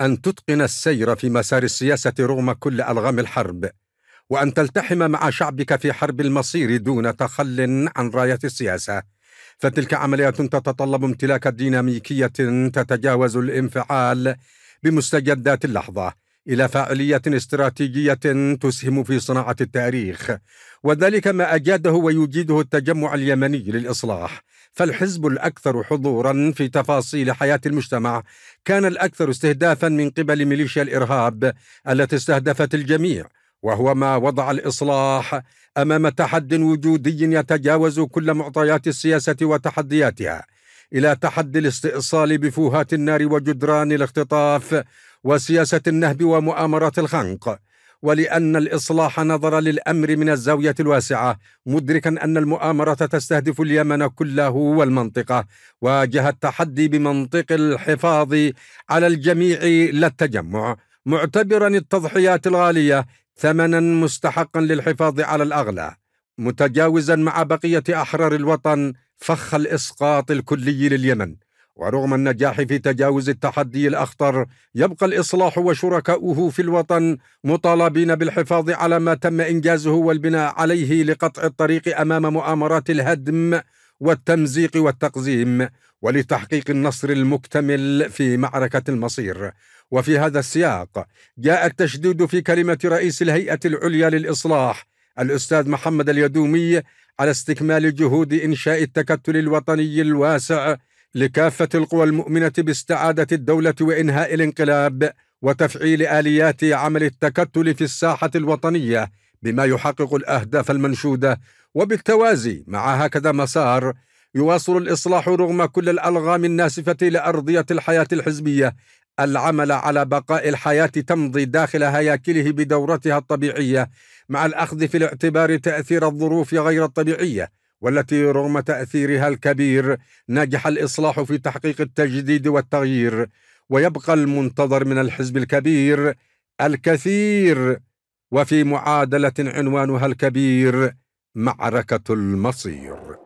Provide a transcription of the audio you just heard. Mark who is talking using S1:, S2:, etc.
S1: أن تتقن السير في مسار السياسة رغم كل ألغام الحرب وأن تلتحم مع شعبك في حرب المصير دون تخل عن راية السياسة فتلك عمليات تتطلب امتلاك ديناميكية تتجاوز الانفعال بمستجدات اللحظة الى فاعلية استراتيجيه تسهم في صناعه التاريخ وذلك ما اجاده ويجيده التجمع اليمني للاصلاح فالحزب الاكثر حضورا في تفاصيل حياه المجتمع كان الاكثر استهدافا من قبل ميليشيا الارهاب التي استهدفت الجميع وهو ما وضع الاصلاح امام تحد وجودي يتجاوز كل معطيات السياسه وتحدياتها الى تحدي الاستئصال بفوهات النار وجدران الاختطاف وسياسه النهب ومؤامرات الخنق ولان الاصلاح نظر للامر من الزاويه الواسعه مدركا ان المؤامره تستهدف اليمن كله والمنطقه واجه التحدي بمنطق الحفاظ على الجميع لا التجمع معتبرا التضحيات الغاليه ثمنا مستحقا للحفاظ على الاغلى متجاوزا مع بقيه احرار الوطن فخ الاسقاط الكلي لليمن ورغم النجاح في تجاوز التحدي الاخطر يبقى الاصلاح وشركاؤه في الوطن مطالبين بالحفاظ على ما تم انجازه والبناء عليه لقطع الطريق امام مؤامرات الهدم والتمزيق والتقزيم ولتحقيق النصر المكتمل في معركه المصير وفي هذا السياق جاء التشديد في كلمه رئيس الهيئه العليا للاصلاح الأستاذ محمد اليدومي على استكمال جهود إنشاء التكتل الوطني الواسع لكافة القوى المؤمنة باستعادة الدولة وإنهاء الانقلاب وتفعيل آليات عمل التكتل في الساحة الوطنية بما يحقق الأهداف المنشودة وبالتوازي مع هكذا مسار يواصل الإصلاح رغم كل الألغام الناسفة لأرضية الحياة الحزبية العمل على بقاء الحياة تمضي داخل هياكله بدورتها الطبيعية مع الأخذ في الاعتبار تأثير الظروف غير الطبيعية والتي رغم تأثيرها الكبير نجح الإصلاح في تحقيق التجديد والتغيير ويبقى المنتظر من الحزب الكبير الكثير وفي معادلة عنوانها الكبير معركة المصير